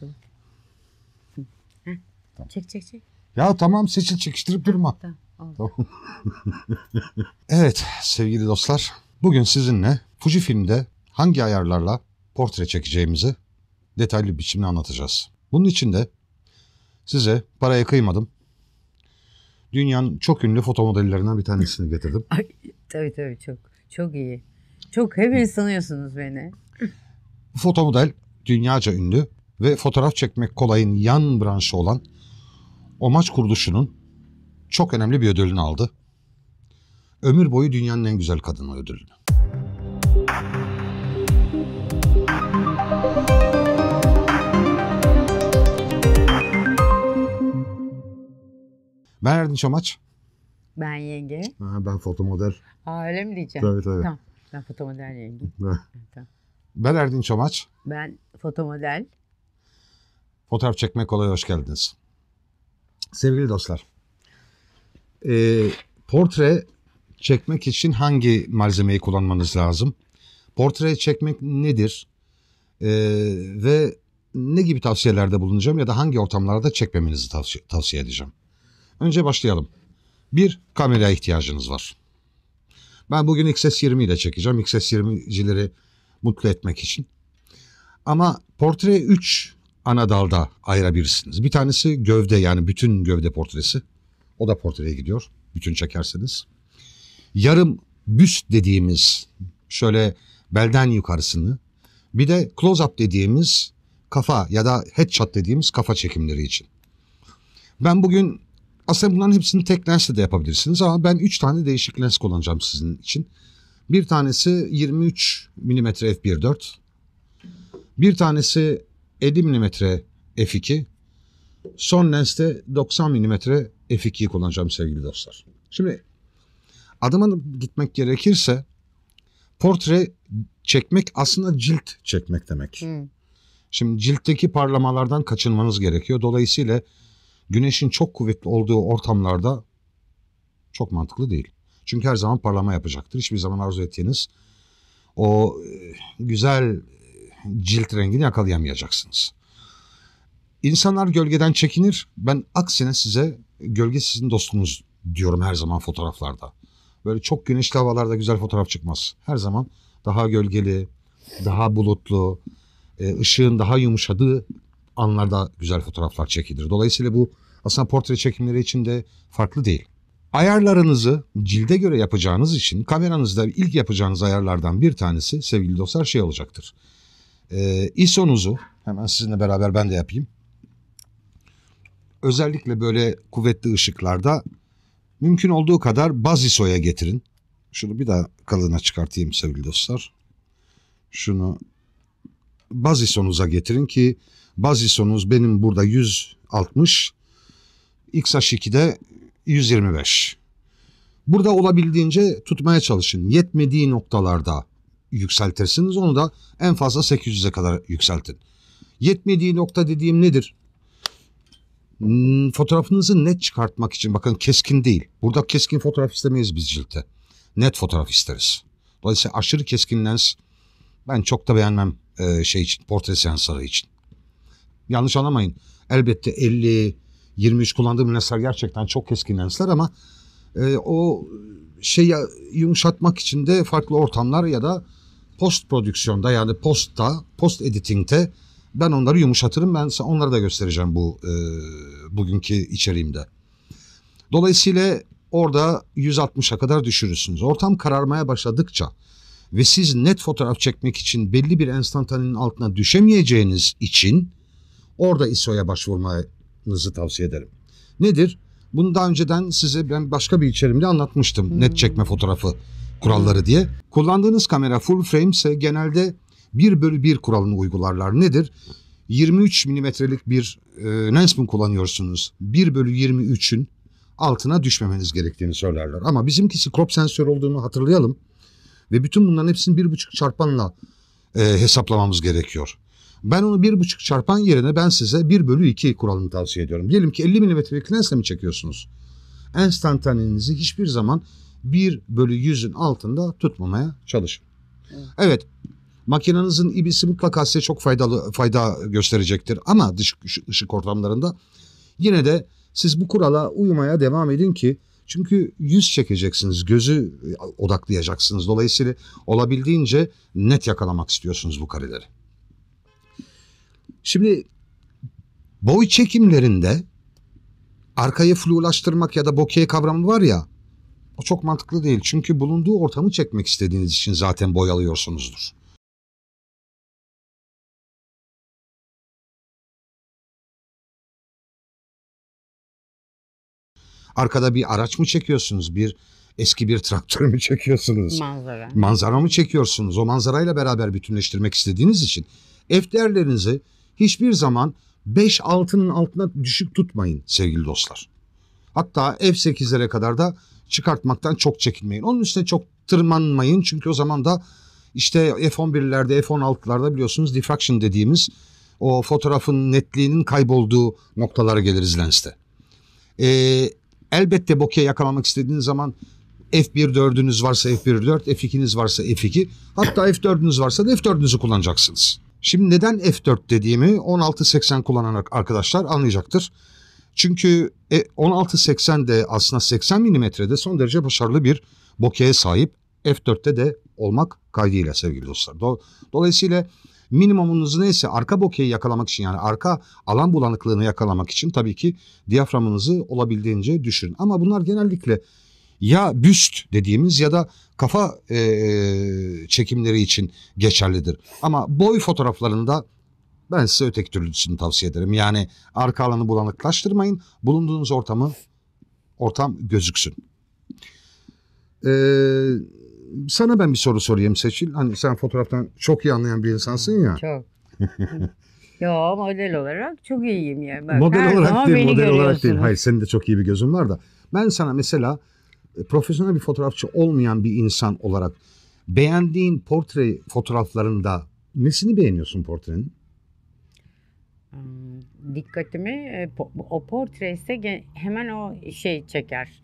Tamam. Çek çek çek. Ya tamam seçil çekiştirip durma. Tamam. Tamam. evet sevgili dostlar bugün sizinle Fuji filmde hangi ayarlarla portre çekeceğimizi detaylı biçimde anlatacağız. Bunun için de size paraya kıymadım. Dünyanın çok ünlü foto modellerinden bir tanesini getirdim. Ay, tabii tabii çok çok iyi. Çok hepiniz tanıyorsunuz beni. foto model dünyaca ünlü ve fotoğraf çekmek kolayın yan branşı olan Omaç kuruluşunun çok önemli bir ödülünü aldı. Ömür boyu dünyanın en güzel kadını ödülünü. Ben Erdinç Omaç. Ben yenge. Ha, ben fotomodel. Aa, öyle mi diyeceğim? Tabii tabii. Tamam. Ben foto model yenge. Ben, tamam. ben Erdinç Omaç. Ben fotomodel. Fotoğraf çekmek kolay hoş geldiniz. Sevgili dostlar, e, portre çekmek için hangi malzemeyi kullanmanız lazım? Portre çekmek nedir? E, ve ne gibi tavsiyelerde bulunacağım ya da hangi ortamlarda çekmemenizi tavsiye, tavsiye edeceğim. Önce başlayalım. Bir, kameraya ihtiyacınız var. Ben bugün XS20 ile çekeceğim. XS20'cileri mutlu etmek için. Ama portre 3 ana dalda ayırabilirsiniz. Bir tanesi gövde yani bütün gövde portresi. O da portreye gidiyor. Bütün çekerseniz. Yarım büst dediğimiz şöyle belden yukarısını bir de close up dediğimiz kafa ya da headshot dediğimiz kafa çekimleri için. Ben bugün aslında bunların hepsini tek lensle de yapabilirsiniz ama ben 3 tane değişik lens kullanacağım sizin için. Bir tanesi 23 mm f1.4. Bir tanesi 50 mm f2. Son lenste 90 mm f2'yi kullanacağım sevgili dostlar. Şimdi adıma gitmek gerekirse portre çekmek aslında cilt çekmek demek. Hmm. Şimdi ciltteki parlamalardan kaçınmanız gerekiyor. Dolayısıyla güneşin çok kuvvetli olduğu ortamlarda çok mantıklı değil. Çünkü her zaman parlama yapacaktır. Hiçbir zaman arzu ettiğiniz o e, güzel cilt rengini yakalayamayacaksınız. İnsanlar gölgeden çekinir. Ben aksine size gölge sizin dostunuz diyorum her zaman fotoğraflarda. Böyle çok güneşli havalarda güzel fotoğraf çıkmaz. Her zaman daha gölgeli, daha bulutlu, e, ışığın daha yumuşadığı anlarda güzel fotoğraflar çekilir. Dolayısıyla bu aslında portre çekimleri için de farklı değil. Ayarlarınızı cilde göre yapacağınız için kameranızda ilk yapacağınız ayarlardan bir tanesi sevgili dostlar şey olacaktır. E, ISO'nuzu hemen sizinle beraber ben de yapayım. Özellikle böyle kuvvetli ışıklarda mümkün olduğu kadar baz ISO'ya getirin. Şunu bir daha kalına çıkartayım sevgili dostlar. Şunu baz ISO'nuza getirin ki baz ISO'nuz benim burada 160 XH2'de 125. Burada olabildiğince tutmaya çalışın. Yetmediği noktalarda yükseltirsiniz. Onu da en fazla 800'e kadar yükseltin. Yetmediği nokta dediğim nedir? Hmm, fotoğrafınızı net çıkartmak için bakın keskin değil. Burada keskin fotoğraf istemeyiz biz ciltte. Net fotoğraf isteriz. Dolayısıyla aşırı keskin lens ben çok da beğenmem e, şey için portre seansları için. Yanlış anlamayın. Elbette 50 23 kullandığım lensler gerçekten çok keskin lensler ama e, o şeyi yumuşatmak için de farklı ortamlar ya da post prodüksiyonda yani postta, post editingte ben onları yumuşatırım. Ben onları da göstereceğim bu e, bugünkü içeriğimde. Dolayısıyla orada 160'a kadar düşürürsünüz. Ortam kararmaya başladıkça ve siz net fotoğraf çekmek için belli bir enstantanenin altına düşemeyeceğiniz için orada ISO'ya başvurmanızı tavsiye ederim. Nedir? Bunu daha önceden size ben başka bir içerimde anlatmıştım. Hmm. Net çekme fotoğrafı kuralları diye. Kullandığınız kamera full frame ise genelde 1 bölü 1 kuralını uygularlar. Nedir? 23 milimetrelik bir e, lens mi kullanıyorsunuz? 1 bölü 23'ün altına düşmemeniz gerektiğini söylerler. Ama bizimkisi crop sensör olduğunu hatırlayalım. Ve bütün bunların hepsini 1,5 çarpanla e, hesaplamamız gerekiyor. Ben onu 1,5 çarpan yerine ben size 1 bölü 2 kuralını tavsiye ediyorum. Diyelim ki 50 milimetrelik lensle mi çekiyorsunuz? Enstantanenizi hiçbir zaman 1 bölü 100'ün altında tutmamaya çalışın. Evet. makinenizin ibisi mutlaka size çok faydalı fayda gösterecektir ama dış ışık ortamlarında yine de siz bu kurala uymaya devam edin ki çünkü yüz çekeceksiniz, gözü e, odaklayacaksınız. Dolayısıyla olabildiğince net yakalamak istiyorsunuz bu kareleri. Şimdi boy çekimlerinde arkayı flulaştırmak ya da bokeh kavramı var ya o çok mantıklı değil çünkü bulunduğu ortamı çekmek istediğiniz için zaten boyalıyorsunuzdur. Arkada bir araç mı çekiyorsunuz? Bir eski bir traktör mü çekiyorsunuz? Manzara. Manzara mı çekiyorsunuz? O manzarayla beraber bütünleştirmek istediğiniz için ev değerlerinizi hiçbir zaman 5 altının altına düşük tutmayın sevgili dostlar. Hatta F8'lere kadar da çıkartmaktan çok çekinmeyin. Onun üstüne çok tırmanmayın çünkü o zaman da işte F11'lerde F16'larda biliyorsunuz diffraction dediğimiz o fotoğrafın netliğinin kaybolduğu noktalara geliriz lenste. Ee, elbette bokeh yakalamak istediğiniz zaman F1.4'ünüz varsa F1.4, F2'niz varsa F2, hatta F4'ünüz varsa da F4'ünüzü kullanacaksınız. Şimdi neden F4 dediğimi 1680 kullanan arkadaşlar anlayacaktır. Çünkü e, 1680 de aslında 80 milimetrede son derece başarılı bir bokeye sahip. F4'te de olmak kaydıyla sevgili dostlar. Do Dolayısıyla minimumunuz neyse arka bokeyi yakalamak için yani arka alan bulanıklığını yakalamak için tabii ki diyaframınızı olabildiğince düşürün. Ama bunlar genellikle ya büst dediğimiz ya da kafa e, e çekimleri için geçerlidir. Ama boy fotoğraflarında ben size öteki türlüsünü tavsiye ederim. Yani arka alanı bulanıklaştırmayın. Bulunduğunuz ortamı ortam gözüksün. Ee, sana ben bir soru sorayım Seçil. Hani sen fotoğraftan çok iyi anlayan bir insansın ya. Çok. Ya model olarak çok iyiyim yani. Bak, model olarak değil, model olarak değil. Hayır senin de çok iyi bir gözün var da. Ben sana mesela e, profesyonel bir fotoğrafçı olmayan bir insan olarak beğendiğin portre fotoğraflarında nesini beğeniyorsun portrenin? Hmm, dikkatimi e, o portre ise hemen o şey çeker.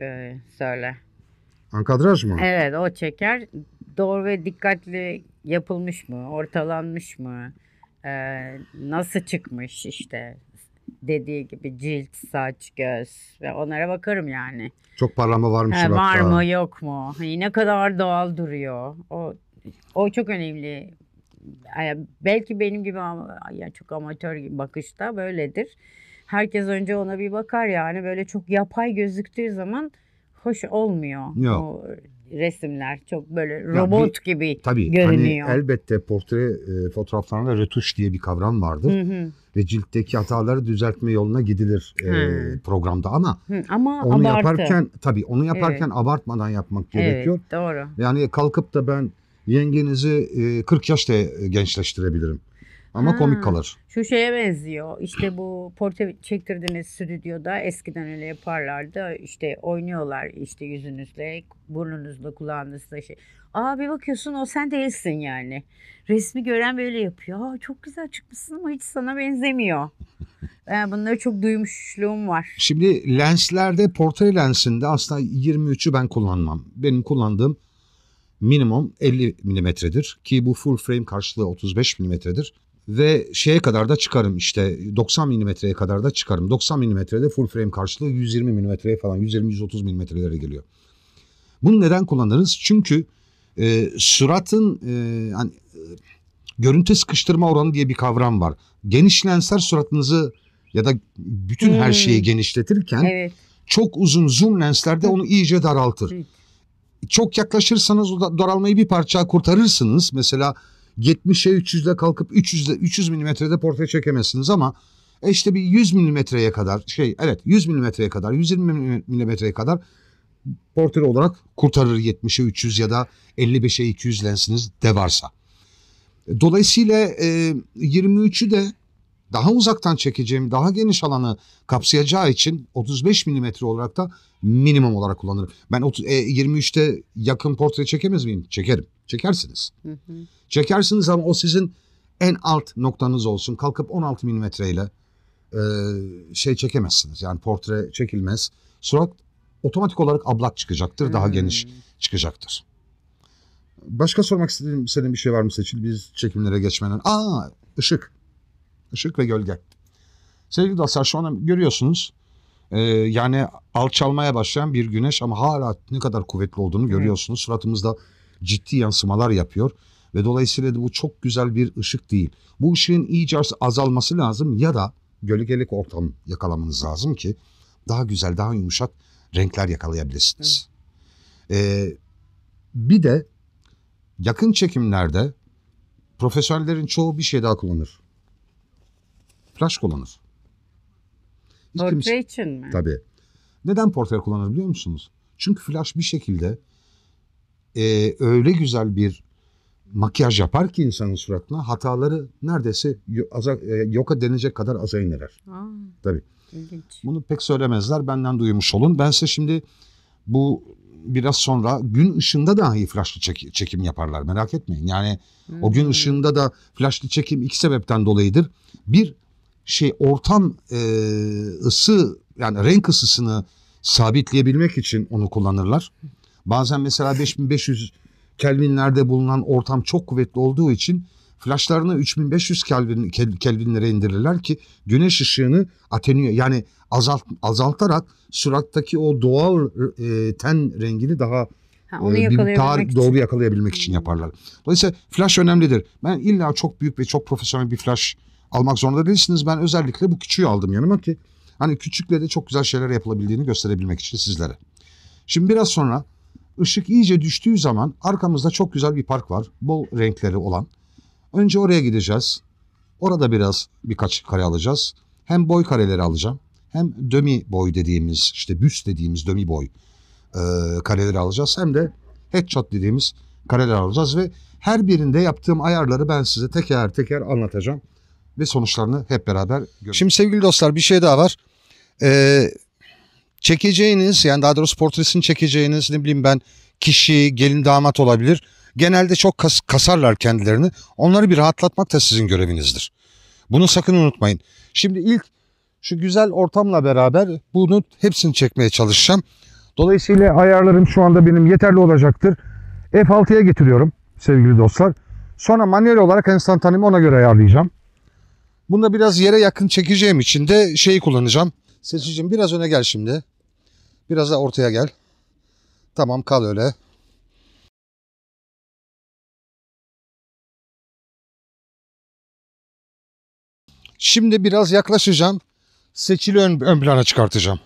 Ee, söyle. Ankadraj mı? Evet o çeker. Doğru ve dikkatli yapılmış mı? Ortalanmış mı? Ee, nasıl çıkmış işte? Dediği gibi cilt, saç, göz ve onlara bakarım yani. Çok parlama var mı? Ee, var mı yok mu? Ne kadar doğal duruyor. O, o çok önemli belki benim gibi ama yani çok amatör bakışta böyledir. Herkes önce ona bir bakar yani böyle çok yapay gözüktüğü zaman hoş olmuyor. Yok. O resimler çok böyle robot bir, gibi tabii, hani görünüyor. Hani elbette portre e, fotoğraflarında retuş diye bir kavram vardır. Hı hı. Ve ciltteki hataları düzeltme yoluna gidilir e, programda ama hı, ama onu abartı. yaparken tabii onu yaparken evet. abartmadan yapmak gerekiyor. Evet, doğru. Yani kalkıp da ben yengenizi 40 e, yaş da gençleştirebilirim. Ama ha, komik kalır. Şu şeye benziyor. İşte bu portre çektirdiniz stüdyoda. Eskiden öyle yaparlardı. İşte oynuyorlar işte yüzünüzle, burnunuzla, kulağınızla şey. Aa bir bakıyorsun o sen değilsin yani. Resmi gören böyle yapıyor. Aa çok güzel çıkmışsın ama hiç sana benzemiyor. Yani bunları çok duymuşluğum var. Şimdi lenslerde portre lensinde aslında 23'ü ben kullanmam. Benim kullandığım minimum 50 milimetredir ki bu full frame karşılığı 35 milimetredir ve şeye kadar da çıkarım işte 90 milimetreye kadar da çıkarım. 90 milimetrede full frame karşılığı 120 milimetreye falan 120-130 milimetrelere geliyor. Bunu neden kullanırız? Çünkü e, suratın e, hani, e, görüntü sıkıştırma oranı diye bir kavram var. Geniş lensler suratınızı ya da bütün hmm. her şeyi genişletirken evet. çok uzun zoom lenslerde onu iyice daraltır. Evet çok yaklaşırsanız daralmayı bir parça kurtarırsınız. Mesela 70'e 300'de kalkıp 300'de 300 milimetrede portre çekemezsiniz ama e işte bir 100 milimetreye kadar şey evet 100 milimetreye kadar 120 milimetreye kadar portre olarak kurtarır 70'e 300 ya da 55'e 200 lensiniz de varsa. Dolayısıyla e, 23'ü de daha uzaktan çekeceğim, daha geniş alanı kapsayacağı için 35 mm olarak da minimum olarak kullanırım. Ben 23'te e, yakın portre çekemez miyim? Çekerim. Çekersiniz. Hı hı. Çekersiniz ama o sizin en alt noktanız olsun. Kalkıp 16 mm ile şey çekemezsiniz. Yani portre çekilmez. Surat otomatik olarak ablak çıkacaktır. Daha hmm. geniş çıkacaktır. Başka sormak istediğim, istediğim bir şey var mı Seçil? Biz çekimlere geçmeden. Aa ışık. Işık ve gölge. Sevgili dostlar şu anda görüyorsunuz. Ee, yani alçalmaya başlayan bir güneş ama hala ne kadar kuvvetli olduğunu görüyorsunuz. Suratımızda ciddi yansımalar yapıyor. Ve dolayısıyla da bu çok güzel bir ışık değil. Bu ışığın iyice azalması lazım ya da gölgelik ortam yakalamanız lazım ki daha güzel, daha yumuşak renkler yakalayabilirsiniz. Ee, bir de yakın çekimlerde profesyonellerin çoğu bir şey daha kullanır. Flash kullanır. Hiç portre kimse... için mi? Tabii. Neden portre kullanır biliyor musunuz? Çünkü flash bir şekilde e, öyle güzel bir makyaj yapar ki insanın suratına hataları neredeyse aza, e, yoka denecek kadar aza indirir. Tabii. İlginç. Bunu pek söylemezler. Benden duymuş olun. Ben size şimdi bu biraz sonra gün ışığında dahi flaşlı çek, çekim yaparlar. Merak etmeyin. Yani hmm. o gün hmm. ışığında da flashlı çekim iki sebepten dolayıdır. Bir, şey ortam e, ısı yani renk ısısını sabitleyebilmek için onu kullanırlar. Bazen mesela 5500 Kelvinlerde bulunan ortam çok kuvvetli olduğu için flaşlarını 3500 Kelvin, Kelvinlere indirirler ki güneş ışığını ateniyor yani azalt, azaltarak surattaki o doğal e, ten rengini daha Ha, e, onu bir tarih doğru yakalayabilmek için yaparlar. Dolayısıyla flash önemlidir. Ben illa çok büyük ve çok profesyonel bir flash almak zorunda değilsiniz. Ben özellikle bu küçüğü aldım yanıma ki hani küçükle de çok güzel şeyler yapılabildiğini gösterebilmek için sizlere. Şimdi biraz sonra ışık iyice düştüğü zaman arkamızda çok güzel bir park var. Bol renkleri olan. Önce oraya gideceğiz. Orada biraz birkaç kare alacağız. Hem boy kareleri alacağım. Hem dömi boy dediğimiz işte büst dediğimiz dömi boy e, kareleri alacağız. Hem de headshot dediğimiz kareleri alacağız ve her birinde yaptığım ayarları ben size teker teker anlatacağım ve sonuçlarını hep beraber görelim. Şimdi sevgili dostlar bir şey daha var. Ee, çekeceğiniz yani daha doğrusu portresini çekeceğiniz ne bileyim ben kişi, gelin damat olabilir. Genelde çok kas, kasarlar kendilerini. Onları bir rahatlatmak da sizin görevinizdir. Bunu sakın unutmayın. Şimdi ilk şu güzel ortamla beraber bunu hepsini çekmeye çalışacağım. Dolayısıyla ayarlarım şu anda benim yeterli olacaktır. F6'ya getiriyorum sevgili dostlar. Sonra manuel olarak enstantanemi ona göre ayarlayacağım. Bunda biraz yere yakın çekeceğim için de şeyi kullanacağım. Seçicim biraz öne gel şimdi. Biraz da ortaya gel. Tamam kal öyle. Şimdi biraz yaklaşacağım. Seçili ön, ön plana çıkartacağım.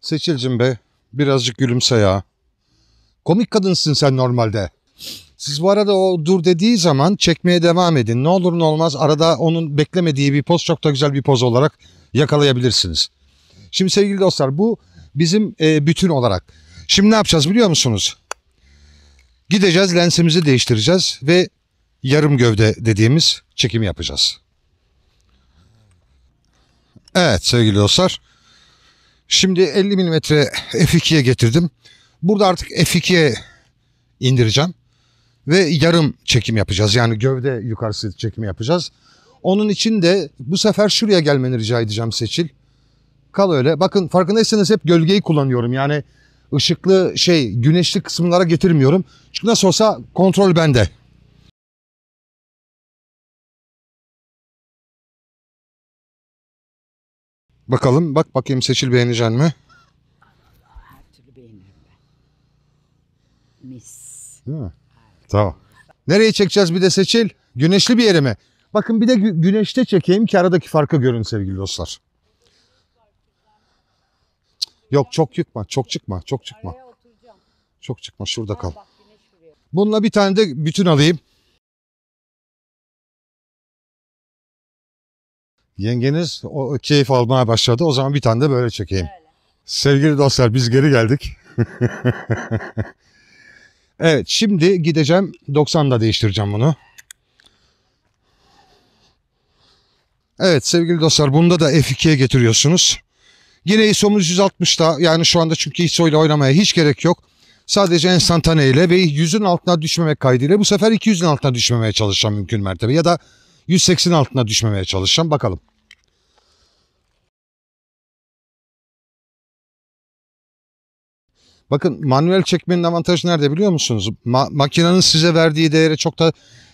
Seçilcim be birazcık gülümse ya. Komik kadınsın sen normalde. Siz bu arada o dur dediği zaman çekmeye devam edin. Ne olur ne olmaz arada onun beklemediği bir poz çok da güzel bir poz olarak yakalayabilirsiniz. Şimdi sevgili dostlar bu bizim e, bütün olarak. Şimdi ne yapacağız biliyor musunuz? Gideceğiz lensimizi değiştireceğiz ve yarım gövde dediğimiz çekimi yapacağız. Evet sevgili dostlar. Şimdi 50 mm f2'ye getirdim. Burada artık F2'ye indireceğim. Ve yarım çekim yapacağız. Yani gövde yukarısı çekimi yapacağız. Onun için de bu sefer şuraya gelmeni rica edeceğim Seçil. Kal öyle. Bakın farkındaysanız hep gölgeyi kullanıyorum. Yani ışıklı şey güneşli kısımlara getirmiyorum. Çünkü nasıl olsa kontrol bende. Bakalım bak bakayım Seçil beğenecek mi? Mis. Değil mi? Tamam. Nereye çekeceğiz bir de Seçil? Güneşli bir yere mi? Bakın bir de güneşte çekeyim ki aradaki farkı görün sevgili dostlar. Yok çok çıkma, çok çıkma, çok çıkma. Çok çıkma şurada kal. Bak Bununla bir tane de bütün alayım. Yengeniz o keyif almaya başladı. O zaman bir tane de böyle çekeyim. Sevgili dostlar biz geri geldik. Evet şimdi gideceğim 90'da değiştireceğim bunu. Evet sevgili dostlar bunda da F2'ye getiriyorsunuz. Yine ISO'muz 160'da yani şu anda çünkü ISO ile oynamaya hiç gerek yok. Sadece enstantane ile ve 100'ün altına düşmemek kaydıyla bu sefer 200'ün altına düşmemeye çalışacağım mümkün mertebe. Ya da 180'in altına düşmemeye çalışacağım bakalım. Bakın manuel çekmenin avantajı nerede biliyor musunuz? Ma makinenin size verdiği değeri çok da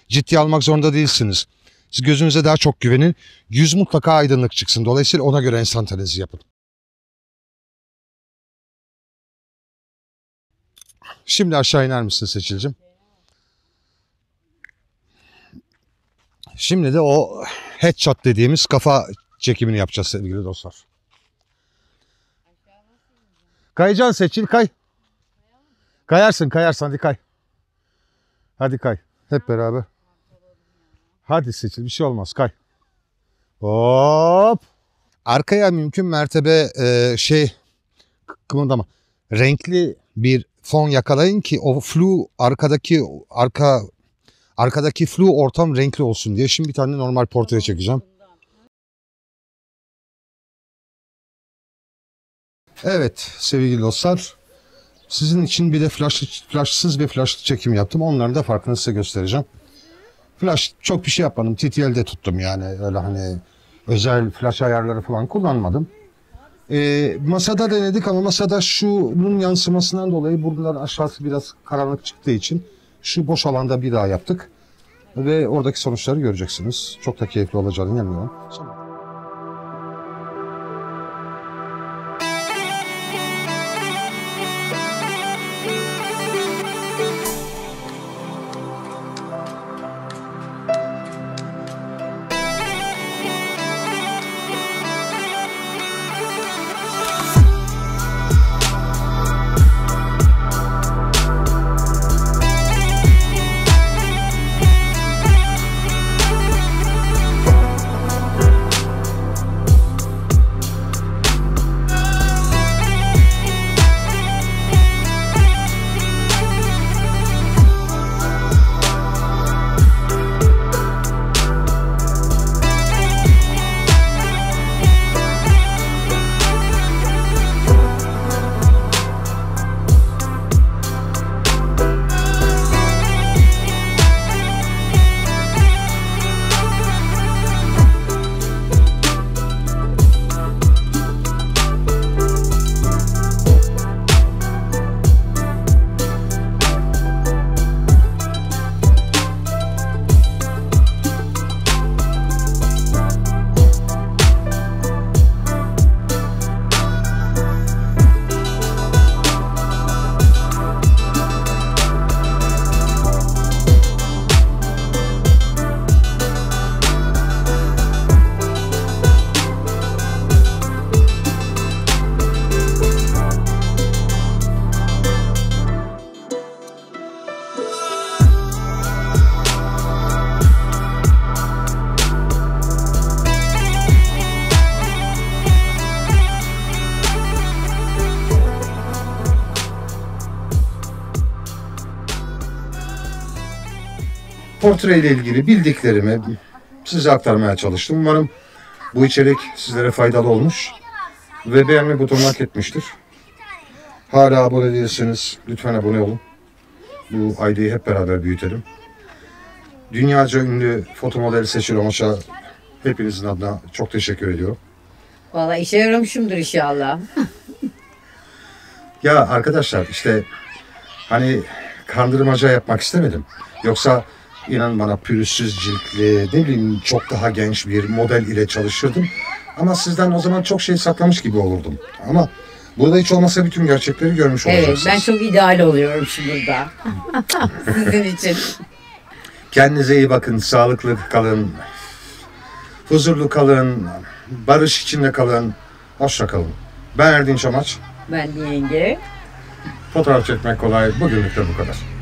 ciddi almak zorunda değilsiniz. Siz gözünüze daha çok güvenin. Yüz mutlaka aydınlık çıksın. Dolayısıyla ona göre enstantanenizi yapın. Şimdi aşağı iner misin Seçil'cim? Şimdi de o headshot dediğimiz kafa çekimini yapacağız sevgili dostlar. Kaycan Seçil kay. Kayarsın kayarsan, hadi kay. Hadi kay. Hep beraber. Hadi seçil bir şey olmaz kay. Hop. Arkaya mümkün mertebe e, şey kımıldama. Renkli bir fon yakalayın ki o flu arkadaki arka arkadaki flu ortam renkli olsun diye. Şimdi bir tane normal portre çekeceğim. Evet sevgili dostlar sizin için bir de flash flashsız ve flashlı çekim yaptım. Onların da farkını size göstereceğim. Flash çok bir şey yapmadım. TTL'de tuttum yani. Öyle hani özel flash ayarları falan kullanmadım. E, masada denedik ama masada şunun yansımasından dolayı buradan aşağısı biraz karanlık çıktığı için şu boş alanda bir daha yaptık. Ve oradaki sonuçları göreceksiniz. Çok da keyifli olacağını inanıyorum. Sonra... portreyle ilgili bildiklerimi size aktarmaya çalıştım. Umarım bu içerik sizlere faydalı olmuş ve beğenme butonunu hak etmiştir. Hala abone değilseniz lütfen abone olun. Bu ID'yi hep beraber büyütelim. Dünyaca ünlü foto modeli Seçil Omaç'a hepinizin adına çok teşekkür ediyorum. Valla işe yaramışımdır inşallah. ya arkadaşlar işte hani kandırmaca yapmak istemedim. Yoksa İnan bana pürüzsüz ciltli, ne bileyim çok daha genç bir model ile çalışırdım. Ama sizden o zaman çok şey saklamış gibi olurdum. Ama burada hiç olmasa bütün gerçekleri görmüş evet, olacaksınız. Evet ben çok ideal oluyorum şimdi burada. Sizin için. Kendinize iyi bakın, sağlıklı kalın, huzurlu kalın, barış içinde kalın, hoşça kalın. Ben Erdin Çamaç. Ben Yenge. Fotoğraf çekmek kolay, bugünlük de bu kadar.